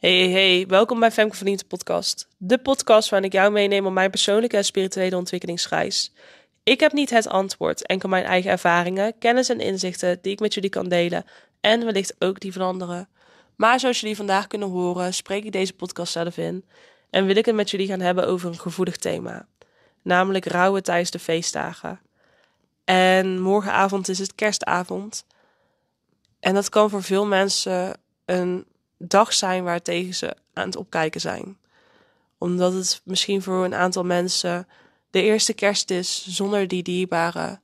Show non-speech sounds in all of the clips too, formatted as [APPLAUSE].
Hey, hey, welkom bij Femke Verdiente Podcast. De podcast waarin ik jou meeneem op mijn persoonlijke en spirituele ontwikkelingsreis. Ik heb niet het antwoord, enkel mijn eigen ervaringen, kennis en inzichten die ik met jullie kan delen. En wellicht ook die van anderen. Maar zoals jullie vandaag kunnen horen, spreek ik deze podcast zelf in. En wil ik het met jullie gaan hebben over een gevoelig thema. Namelijk rouwen tijdens de feestdagen. En morgenavond is het kerstavond. En dat kan voor veel mensen een dag zijn waar tegen ze aan het opkijken zijn. Omdat het misschien voor een aantal mensen de eerste kerst is zonder die dierbare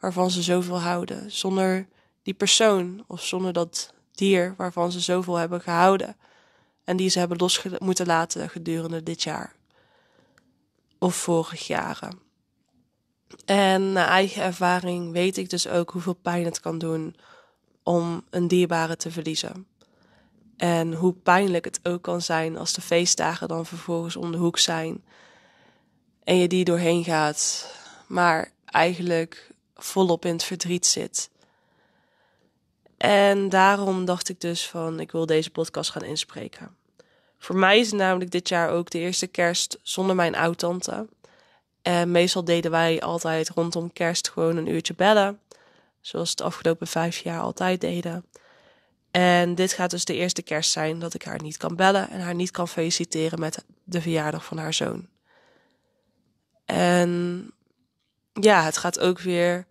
waarvan ze zoveel houden, zonder die persoon of zonder dat dier waarvan ze zoveel hebben gehouden en die ze hebben los moeten laten gedurende dit jaar of vorig jaren. En naar eigen ervaring weet ik dus ook hoeveel pijn het kan doen om een dierbare te verliezen. En hoe pijnlijk het ook kan zijn als de feestdagen dan vervolgens om de hoek zijn en je die doorheen gaat, maar eigenlijk volop in het verdriet zit. En daarom dacht ik dus van ik wil deze podcast gaan inspreken. Voor mij is namelijk dit jaar ook de eerste kerst zonder mijn oudtante. En meestal deden wij altijd rondom kerst gewoon een uurtje bellen. Zoals het de afgelopen vijf jaar altijd deden. En dit gaat dus de eerste kerst zijn dat ik haar niet kan bellen en haar niet kan feliciteren met de verjaardag van haar zoon. En ja, het gaat ook weer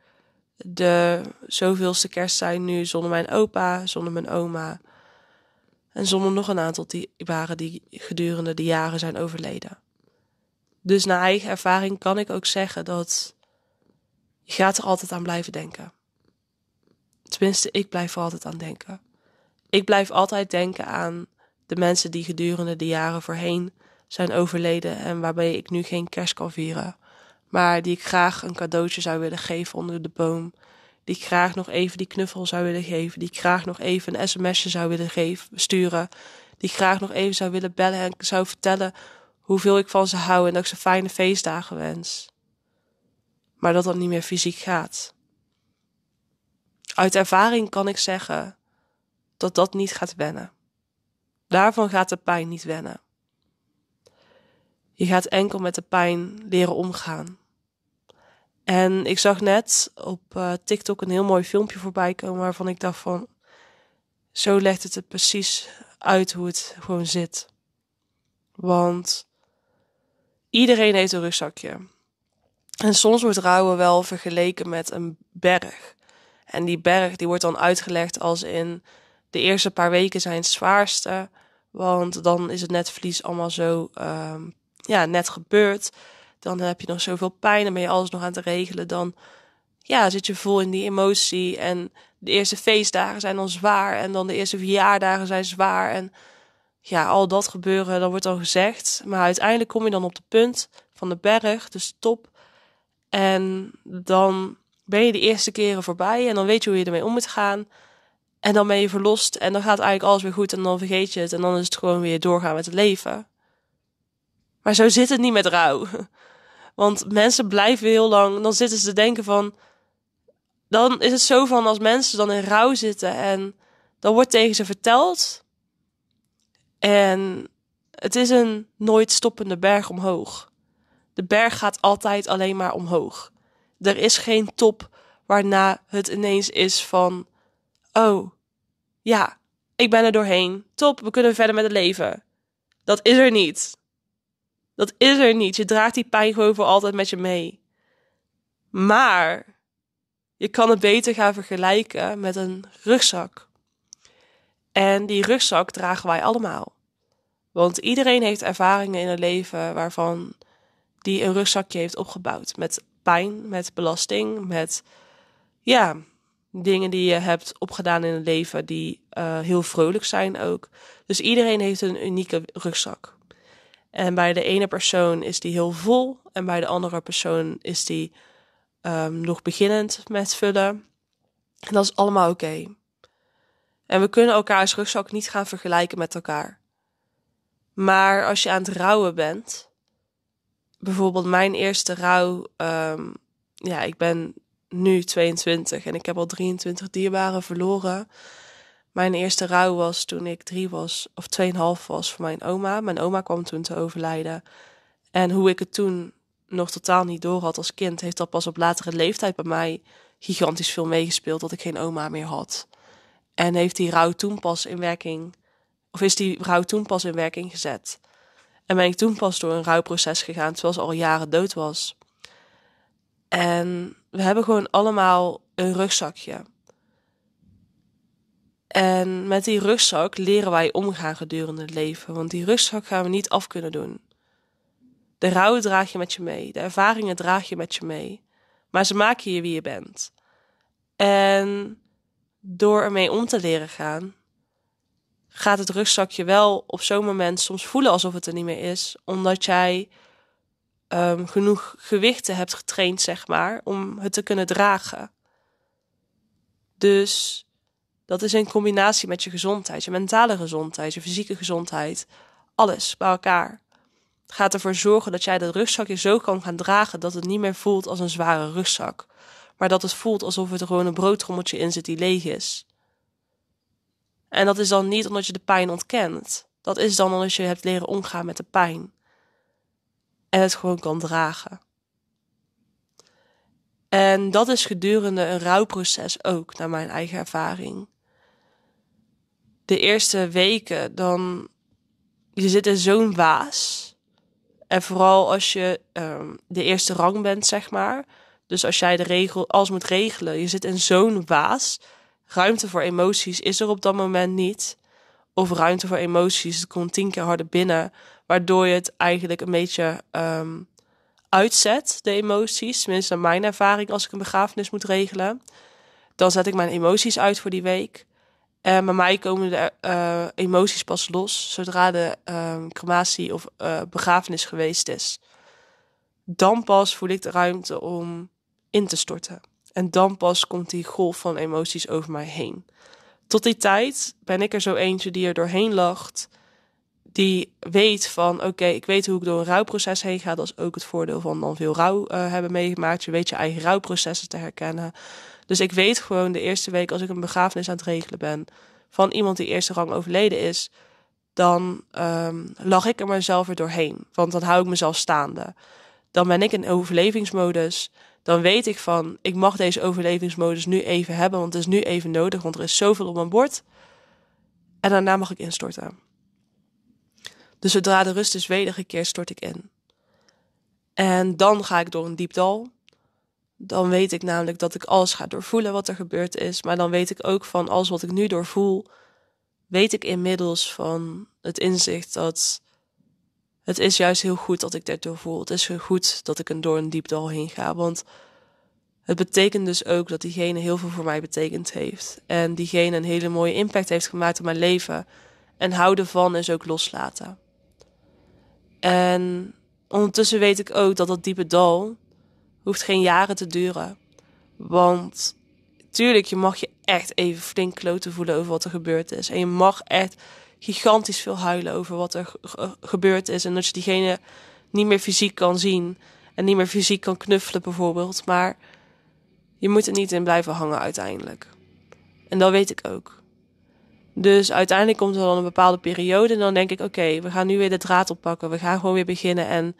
de zoveelste kerst zijn nu zonder mijn opa, zonder mijn oma. En zonder nog een aantal die waren die gedurende de jaren zijn overleden. Dus naar eigen ervaring kan ik ook zeggen dat je gaat er altijd aan blijven denken. Tenminste, ik blijf er altijd aan denken. Ik blijf altijd denken aan de mensen die gedurende de jaren voorheen zijn overleden en waarbij ik nu geen kerst kan vieren, maar die ik graag een cadeautje zou willen geven onder de boom, die ik graag nog even die knuffel zou willen geven, die ik graag nog even een sms'je zou willen geven, sturen, die ik graag nog even zou willen bellen en zou vertellen hoeveel ik van ze hou en dat ik ze fijne feestdagen wens. Maar dat dat niet meer fysiek gaat. Uit ervaring kan ik zeggen dat dat niet gaat wennen. Daarvan gaat de pijn niet wennen. Je gaat enkel met de pijn leren omgaan. En ik zag net op eh, TikTok een heel mooi filmpje voorbij komen waarvan ik dacht van, zo legt het het precies uit hoe het gewoon zit. Want iedereen heeft een rugzakje. En soms wordt rouwen wel vergeleken met een berg. En die berg die wordt dan uitgelegd als in de eerste paar weken zijn het zwaarste. Want dan is het verlies allemaal zo ehm, ja, net gebeurd. Dan heb je nog zoveel pijn, en ben je alles nog aan het regelen. Dan ja, zit je vol in die emotie. En de eerste feestdagen zijn dan zwaar. En dan de eerste verjaardagen zijn zwaar. En ja, al dat gebeuren, dat wordt al gezegd. Maar uiteindelijk kom je dan op de punt van de berg, dus de top. En dan ben je de eerste keren voorbij en dan weet je hoe je ermee om moet gaan. En dan ben je verlost en dan gaat eigenlijk alles weer goed en dan vergeet je het en dan is het gewoon weer doorgaan met het leven. Maar zo zit het niet met rouw. [LAUGHS] Want mensen blijven heel lang, dan zitten ze te denken van, dan is het zo van als mensen dan in rouw zitten en dan wordt tegen ze verteld. En het is een nooit stoppende berg omhoog. De berg gaat altijd alleen maar omhoog. Er is geen top waarna het ineens is van oh, ja, ik ben er doorheen. Top, we kunnen verder met het leven. Dat is er niet. Dat is er niet. Je draagt die pijn gewoon voor altijd met je mee. Maar je kan het beter gaan vergelijken met een rugzak. En die rugzak dragen wij allemaal. Want iedereen heeft ervaringen in het leven waarvan die een rugzakje heeft opgebouwd. Met pijn, met belasting, met ja, dingen die je hebt opgedaan in het leven die eh, heel vrolijk zijn ook. Dus iedereen heeft een unieke rugzak. En bij de ene persoon is die heel vol en bij de andere persoon is die ehm, nog beginnend met vullen. En dat is allemaal oké. En we kunnen elkaars rugzak niet gaan vergelijken met elkaar. Maar als je aan het rouwen bent, bijvoorbeeld mijn eerste rouw, ehm, ja, ik ben nu 22 en ik heb al 23 dierbaren verloren. Mijn eerste rouw was toen ik drie was, of tweeënhalf was voor mijn oma. Mijn oma kwam toen te overlijden. En hoe ik het toen nog totaal niet door had als kind, heeft dat pas op latere leeftijd bij mij gigantisch veel meegespeeld dat ik geen oma meer had. En heeft die rouw toen pas in werking, of is die rouw toen pas in werking gezet. En ben ik toen pas door een rouwproces gegaan, terwijl ze al jaren dood was. En we hebben gewoon allemaal een rugzakje. En met die rugzak leren wij omgaan gedurende het leven. Want die rugzak gaan we niet af kunnen doen. De rouw draag je met je mee. De ervaringen draag je met je mee. Maar ze maken je wie je bent. En door ermee om te leren gaan, gaat het rugzakje wel op zo'n moment soms voelen alsof het er niet meer is. Omdat jij um, genoeg gewichten hebt getraind, zeg maar, om het te kunnen dragen. Dus dat is in combinatie met je gezondheid, je mentale gezondheid, je fysieke gezondheid, alles bij elkaar. gaat ervoor zorgen dat jij dat rugzakje zo kan gaan dragen dat het niet meer voelt als een zware rugzak, maar dat het voelt alsof er gewoon een broodtrommeltje in zit die leeg is. En dat is dan niet omdat je de pijn ontkent. Dat is dan omdat je hebt leren omgaan met de pijn en het gewoon kan dragen. En dat is gedurende een rouwproces ook, naar mijn eigen ervaring. De eerste weken, dan. Je zit in zo'n waas. En vooral als je ehm, de eerste rang bent, zeg maar. Dus als jij de regel, als moet regelen, je zit in zo'n waas. Ruimte voor emoties is er op dat moment niet. Of ruimte voor emoties, het komt tien keer harder binnen Waardoor je het eigenlijk een beetje ehm, uitzet, de emoties. Tenminste, mijn ervaring als ik een begrafenis moet regelen. Dan zet ik mijn emoties uit voor die week. En bij mij komen de eh, emoties pas los zodra de ehm, crematie of eh, begrafenis geweest is. Dan pas voel ik de ruimte om in te storten. En dan pas komt die golf van emoties over mij heen. Tot die tijd ben ik er zo eentje die er doorheen lacht die weet van oké, ik weet hoe ik door een rouwproces heen ga. Dat is ook het voordeel van dan veel rouw eh, hebben meegemaakt. Je weet je eigen rouwprocessen te herkennen. Dus ik weet gewoon de eerste week als ik een begrafenis aan het regelen ben van iemand die eerste rang overleden is, dan ehm, lag ik er mezelf er doorheen. Want dan hou ik mezelf staande. Dan ben ik in overlevingsmodus. Dan weet ik van, ik mag deze overlevingsmodus nu even hebben, want het is nu even nodig, want er is zoveel op mijn bord. En daarna mag ik instorten. Dus zodra de rust is wedergekeerd, stort ik in. En dan ga ik door een diep dal. Dan weet ik namelijk dat ik alles ga doorvoelen wat er gebeurd is. Maar dan weet ik ook van alles wat ik nu doorvoel, weet ik inmiddels van het inzicht dat het is juist heel goed dat ik dit doorvoel. Het is heel goed dat ik een door een diep dal heen ga. Want het betekent dus ook dat diegene heel veel voor mij betekend heeft. En diegene een hele mooie impact heeft gemaakt op mijn leven. En houden van is ook loslaten. En ondertussen weet ik ook dat dat diepe dal hoeft geen jaren te duren. Want tuurlijk, je mag je echt even flink kloten voelen over wat er gebeurd is. En je mag echt gigantisch veel huilen over wat er eh, gebeurd is. En dat je diegene niet meer fysiek kan zien. En niet meer fysiek kan knuffelen bijvoorbeeld. Maar je moet er niet in blijven hangen uiteindelijk. En dat weet ik ook. Dus uiteindelijk komt er dan een bepaalde periode en dan denk ik, oké, we gaan nu weer de draad oppakken. We gaan gewoon weer beginnen en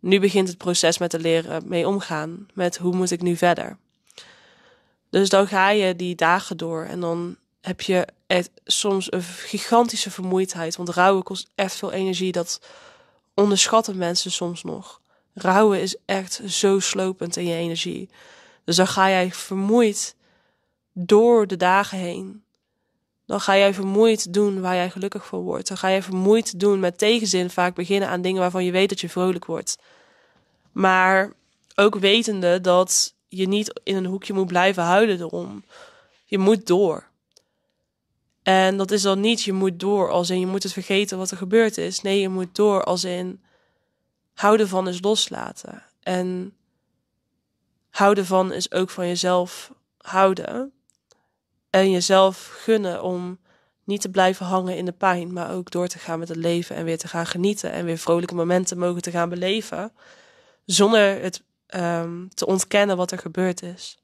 nu begint het proces met te leren mee omgaan. Met hoe moet ik nu verder? Dus dan ga je die dagen door en dan heb je soms een gigantische vermoeidheid. Want rouwen kost echt veel energie. Dat onderschatten mensen soms nog. Rouwen is echt zo slopend in je energie. Dus dan ga jij vermoeid door de dagen heen dan ga jij vermoeid doen waar jij gelukkig van wordt. Dan ga jij vermoeid doen met tegenzin vaak beginnen aan dingen waarvan je weet dat je vrolijk wordt. Maar ook wetende dat je niet in een hoekje moet blijven huilen erom. Je moet door. En dat is dan niet je moet door als in je moet het vergeten wat er gebeurd is. Nee, je moet door als in houden van is loslaten. En houden van is ook van jezelf houden. En jezelf gunnen om niet te blijven hangen in de pijn, maar ook door te gaan met het leven en weer te gaan genieten en weer vrolijke momenten mogen te gaan beleven, zonder het ehm, te ontkennen wat er gebeurd is.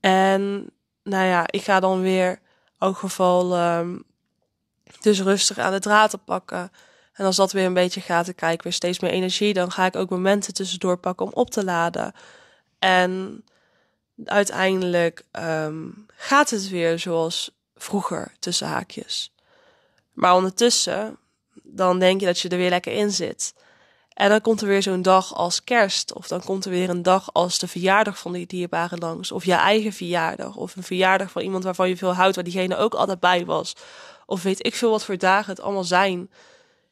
En nou ja, ik ga dan weer in elk geval ehm, dus rustig aan de draad pakken. En als dat weer een beetje gaat, dan krijg weer steeds meer energie. Dan ga ik ook momenten tussendoor pakken om op te laden. En uiteindelijk ehm, gaat het weer zoals vroeger tussen haakjes. Maar ondertussen, dan denk je dat je er weer lekker in zit. En dan komt er weer zo'n dag als kerst. Of dan komt er weer een dag als de verjaardag van die dierbare langs. Of je eigen verjaardag. Of een verjaardag van iemand waarvan je veel houdt, waar diegene ook altijd bij was. Of weet ik veel wat voor dagen het allemaal zijn.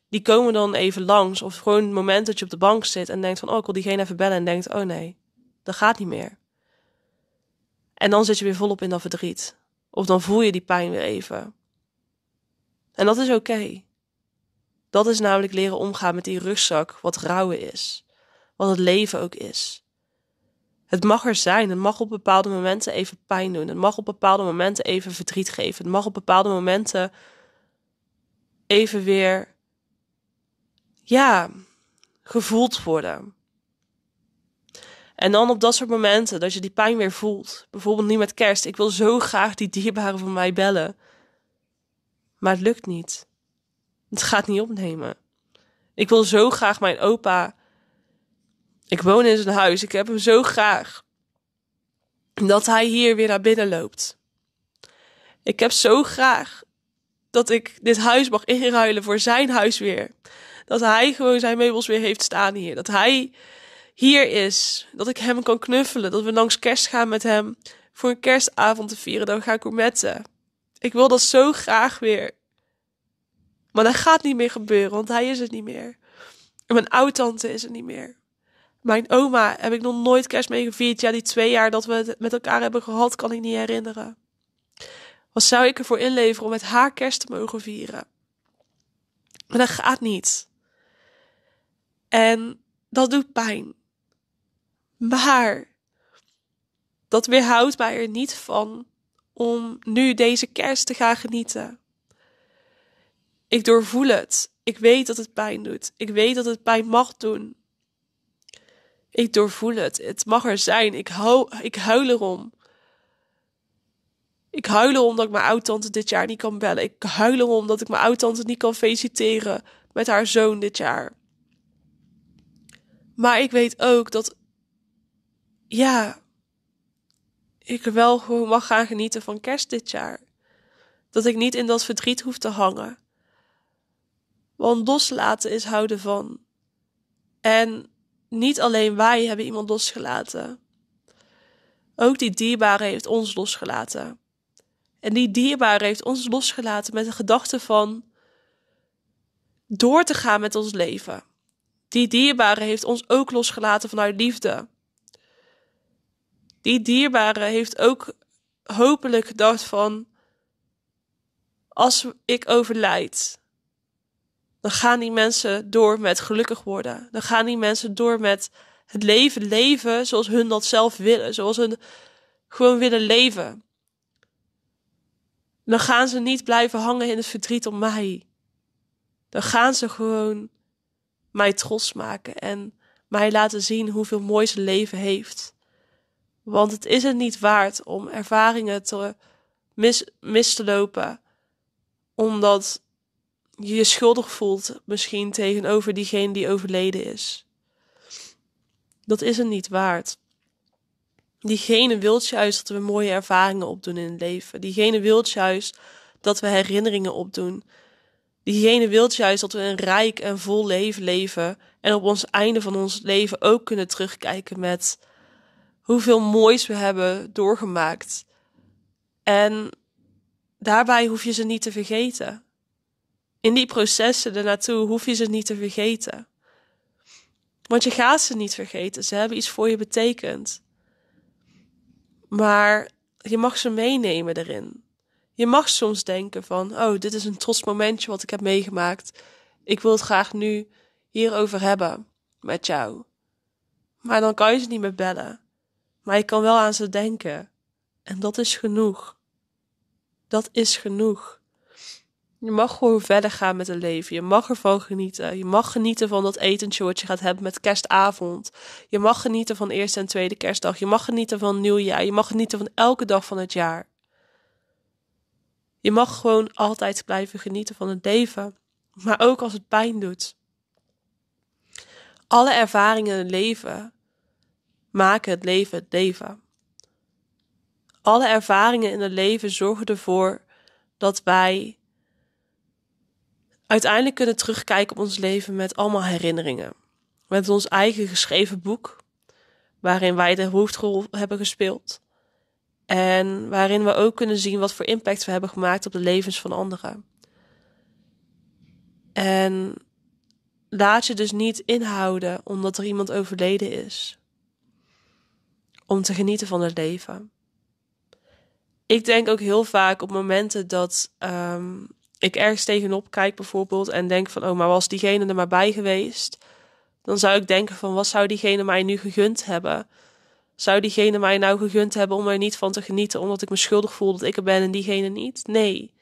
Die komen dan even langs. Of gewoon het moment dat je op de bank zit en denkt van, oh, ik wil diegene even bellen. En denkt, oh nee, dat gaat niet meer. En dan zit je weer volop in dat verdriet. Of dan voel je die pijn weer even. En dat is oké. Dat is namelijk leren omgaan met die rugzak, wat rouwen is. Wat het leven ook is. Het mag er zijn. Het mag op bepaalde momenten even pijn doen. Het mag op bepaalde momenten even verdriet geven. Het mag op bepaalde momenten even weer, ja, gevoeld worden. En dan op dat soort momenten, dat je die pijn weer voelt. Bijvoorbeeld nu met kerst. Ik wil zo graag die dierbaren van mij bellen. Maar het lukt niet. Het gaat niet opnemen. Ik wil zo graag mijn opa. Ik woon in zijn huis. Ik heb hem zo graag. Dat hij hier weer naar binnen loopt. Ik heb zo graag dat ik dit huis mag inruilen voor zijn huis weer. Dat hij gewoon zijn meubels weer heeft staan hier. Dat hij hier is. Dat ik hem kan knuffelen. Dat we langs kerst gaan met hem. Voor een kerstavond te vieren. dan ik gaan gourmetten. Ik wil dat zo graag weer. Maar dat gaat niet meer gebeuren, want hij is het niet meer. En mijn oud-tante is het niet meer. Mijn oma heb ik nog nooit kerst mee gevierd. Ja, die twee jaar dat we het met elkaar hebben gehad, kan ik niet herinneren. Wat zou ik ervoor inleveren om met haar kerst te mogen vieren? Maar dat gaat niet. En dat doet pijn. Maar dat weerhoudt mij er niet van om nu deze kerst te gaan genieten. Ik doorvoel het. Ik weet dat het pijn doet. Ik weet dat het pijn mag doen. Ik doorvoel het. Het mag er zijn. Ik, hu ik huil erom. Ik huil erom dat ik mijn oudtante dit jaar niet kan bellen. Ik huil erom dat ik mijn oudtante niet kan feliciteren met haar zoon dit jaar. Maar ik weet ook dat ja, ik wel gewoon mag gaan genieten van kerst dit jaar. Dat ik niet in dat verdriet hoef te hangen. Want loslaten is houden van. En niet alleen wij hebben iemand losgelaten. Ook die dierbare heeft ons losgelaten. En die dierbare heeft ons losgelaten met de gedachte van door te gaan met ons leven. Die dierbare heeft ons ook losgelaten vanuit liefde die dierbare heeft ook hopelijk gedacht van, als ik overlijd, dan gaan die mensen door met gelukkig worden. Dan gaan die mensen door met het leven leven zoals hun dat zelf willen. Zoals hun gewoon willen leven. Dan gaan ze niet blijven hangen in het verdriet om mij. Dan gaan ze gewoon mij trots maken en mij laten zien hoeveel mooi ze leven heeft. Want het is het niet waard om ervaringen te mis, mis te lopen. Omdat je je schuldig voelt misschien tegenover diegene die overleden is. Dat is het niet waard. Diegene wil juist dat we mooie ervaringen opdoen in het leven. Diegene wil juist dat we herinneringen opdoen. Diegene wil juist dat we een rijk en vol leven leven. En op ons einde van ons leven ook kunnen terugkijken met hoeveel moois we hebben doorgemaakt. En daarbij hoef je ze niet te vergeten. In die processen ernaartoe hoef je ze niet te vergeten. Want je gaat ze niet vergeten. Ze hebben iets voor je betekend. Maar je mag ze meenemen daarin. Je mag soms denken van, oh, dit is een trots momentje wat ik heb meegemaakt. Ik wil het graag nu hierover hebben met jou. Maar dan kan je ze niet meer bellen. Maar je kan wel aan ze denken. En dat is genoeg. Dat is genoeg. Je mag gewoon verder gaan met het leven. Je mag ervan genieten. Je mag genieten van dat etentje wat je gaat hebben met kerstavond. Je mag genieten van eerste en tweede kerstdag. Je mag genieten van nieuwjaar. Je mag genieten van elke dag van het jaar. Je mag gewoon altijd blijven genieten van het leven. Maar ook als het pijn doet. Alle ervaringen in het leven maken het leven het leven. Alle ervaringen in het leven zorgen ervoor dat wij uiteindelijk kunnen terugkijken op ons leven met allemaal herinneringen. Met ons eigen geschreven boek, waarin wij de hoofdrol hebben gespeeld. En waarin we ook kunnen zien wat voor impact we hebben gemaakt op de levens van anderen. En laat je dus niet inhouden omdat er iemand overleden is om te genieten van het leven. Ik denk ook heel vaak op momenten dat ehm, ik ergens tegenop kijk bijvoorbeeld en denk van oh maar was diegene er maar bij geweest, dan zou ik denken van wat zou diegene mij nu gegund hebben? Zou diegene mij nou gegund hebben om er niet van te genieten omdat ik me schuldig voel dat ik er ben en diegene niet? Nee.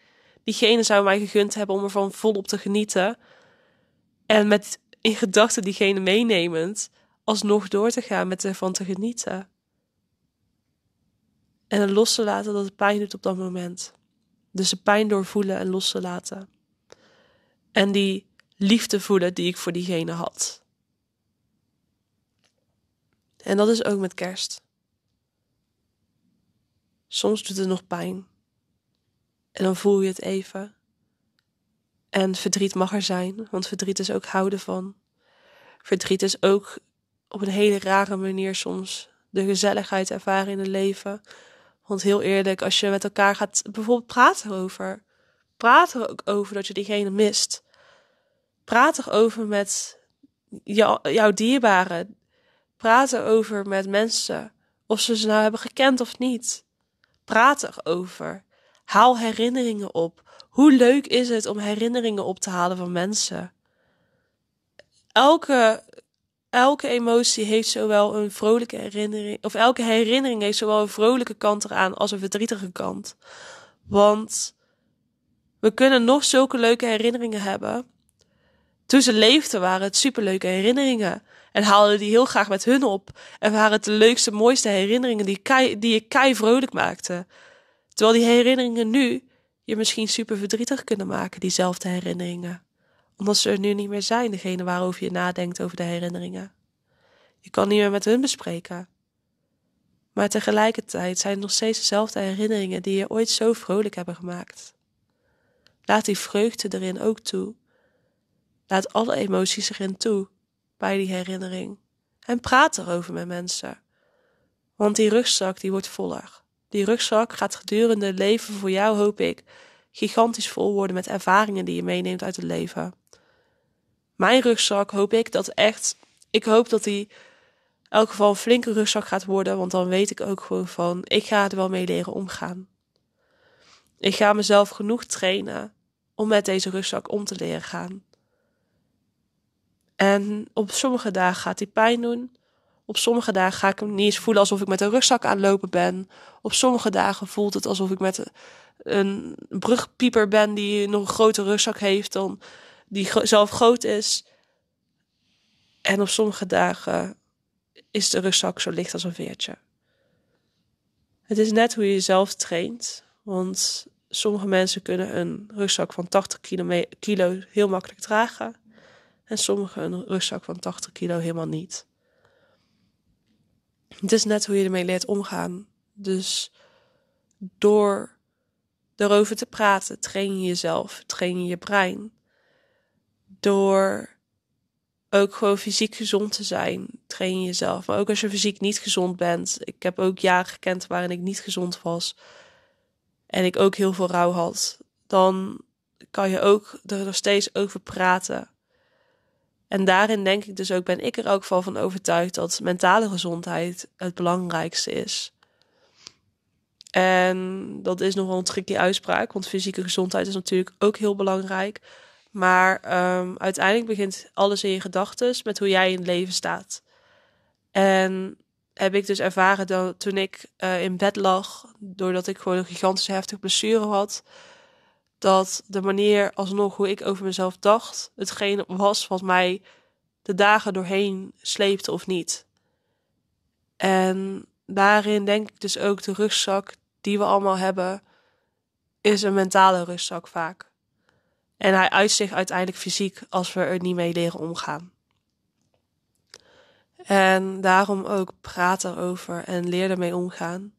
Diegene zou mij gegund hebben om ervan volop te genieten. En met in gedachten diegene meenemend, alsnog door te gaan met ervan te genieten. En het los te laten dat het pijn doet op dat moment. Dus de pijn doorvoelen en los te laten. En die liefde voelen die ik voor diegene had. En dat is ook met kerst. Soms doet het nog pijn. En dan voel je het even. En verdriet mag er zijn, want verdriet is ook houden van. Verdriet is ook op een hele rare manier soms de gezelligheid ervaren in het leven want heel eerlijk, als je met elkaar gaat bijvoorbeeld praten over. Praat er ook over dat je diegene mist. Praat erover met jou, jouw dierbaren. Praat erover met mensen. Of ze ze nou hebben gekend of niet. Praat erover. Haal herinneringen op. Hoe leuk is het om herinneringen op te halen van mensen? Elke elke emotie heeft zowel een vrolijke herinnering, of elke herinnering heeft zowel een vrolijke kant eraan als een verdrietige kant. Want we kunnen nog zulke leuke herinneringen hebben. Toen ze leefden waren het superleuke herinneringen. En haalden die heel graag met hun op. En waren het de leukste, mooiste herinneringen die, die je kei vrolijk maakte. Terwijl die herinneringen nu je misschien super verdrietig kunnen maken, diezelfde herinneringen omdat ze er nu niet meer zijn, degene waarover je nadenkt over de herinneringen. Je kan niet meer met hun bespreken. Maar tegelijkertijd zijn het nog steeds dezelfde herinneringen die je ooit zo vrolijk hebben gemaakt. Laat die vreugde erin ook toe. Laat alle emoties erin toe, bij die herinnering. En praat erover met mensen. Want die rugzak die wordt voller. Die rugzak gaat gedurende het leven voor jou, hoop ik, gigantisch vol worden met ervaringen die je meeneemt uit het leven mijn rugzak hoop ik dat echt. Ik hoop dat die in elk geval een flinke rugzak gaat worden. Want dan weet ik ook gewoon van. Ik ga er wel mee leren omgaan. Ik ga mezelf genoeg trainen om met deze rugzak om te leren gaan. En op sommige dagen gaat hij pijn doen. Op sommige dagen ga ik hem niet eens voelen alsof ik met een rugzak aanlopen ben. Op sommige dagen voelt het alsof ik met een brugpieper ben die nog een grote rugzak heeft dan die zelf groot is. En op sommige dagen is de rugzak zo licht als een veertje. Het is net hoe je jezelf traint. Want sommige mensen kunnen een rugzak van 80 kilo heel makkelijk dragen. En sommigen een rugzak van 80 kilo helemaal niet. Het is net hoe je ermee leert omgaan. Dus door erover te praten, train je jezelf, train je je brein door ook gewoon fysiek gezond te zijn, train jezelf. Maar ook als je fysiek niet gezond bent. Ik heb ook jaren gekend waarin ik niet gezond was. En ik ook heel veel rouw had. Dan kan je ook er nog steeds over praten. En daarin denk ik dus ook, ben ik er ook wel van overtuigd dat mentale gezondheid het belangrijkste is. En dat is nogal een tricky uitspraak, want fysieke gezondheid is natuurlijk ook heel belangrijk. Maar ehm, uiteindelijk begint alles in je gedachten met hoe jij in het leven staat. En heb ik dus ervaren dat toen ik eh, in bed lag, doordat ik gewoon een gigantische heftige blessure had, dat de manier alsnog hoe ik over mezelf dacht, hetgeen was wat mij de dagen doorheen sleepte of niet. En daarin denk ik dus ook de rugzak die we allemaal hebben, is een mentale rugzak vaak. En hij uit zich uiteindelijk fysiek als we er niet mee leren omgaan. En daarom ook praat erover en leer ermee omgaan.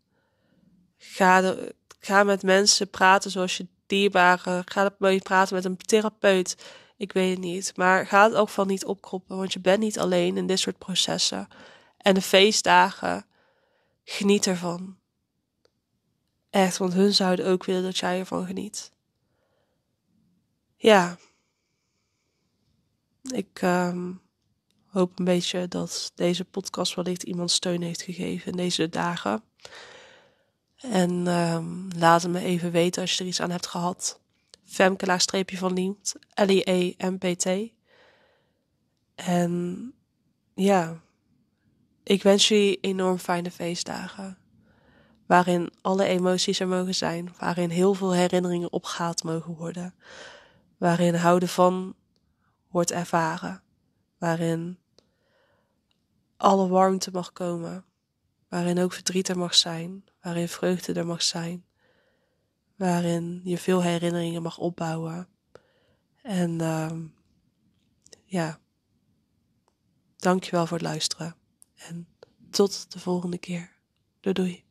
Ga, de, ga met mensen praten zoals je dierbare. Ga praten met een therapeut. Ik weet het niet. Maar ga het ook van niet opkroppen, want je bent niet alleen in dit soort processen. En de feestdagen, geniet ervan. Echt, want hun zouden ook willen dat jij ervan geniet ja, ik ehm, hoop een beetje dat deze podcast wellicht iemand steun heeft gegeven in deze dagen. En ehm, laat het me even weten als je er iets aan hebt gehad. femkelaar streepje van Liemt, L-I-E-M-P-T. En ja, ik wens jullie enorm fijne feestdagen. Waarin alle emoties er mogen zijn, waarin heel veel herinneringen opgehaald mogen worden waarin houden van wordt ervaren, waarin alle warmte mag komen, waarin ook verdriet er mag zijn, waarin vreugde er mag zijn, waarin je veel herinneringen mag opbouwen. En uh, ja, dankjewel voor het luisteren en tot de volgende keer. Doei doei.